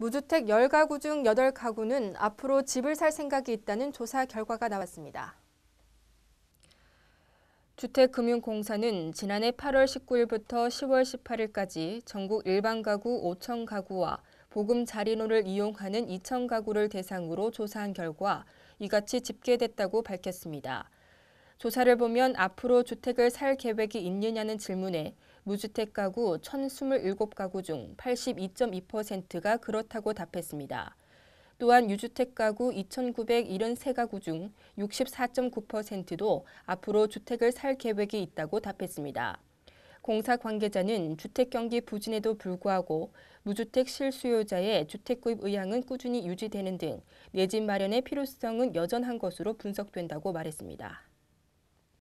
무주택 10가구 중 8가구는 앞으로 집을 살 생각이 있다는 조사 결과가 나왔습니다. 주택금융공사는 지난해 8월 19일부터 10월 18일까지 전국 일반 가구 5천 가구와 보금 자리노를 이용하는 2천 가구를 대상으로 조사한 결과 이같이 집계됐다고 밝혔습니다. 조사를 보면 앞으로 주택을 살 계획이 있느냐는 질문에 무주택 가구 1,027가구 중 82.2%가 그렇다고 답했습니다. 또한 유주택 가구 2,973가구 중 64.9%도 앞으로 주택을 살 계획이 있다고 답했습니다. 공사 관계자는 주택 경기 부진에도 불구하고 무주택 실수요자의 주택 구입 의향은 꾸준히 유지되는 등 내집 마련의 필요성은 여전한 것으로 분석된다고 말했습니다.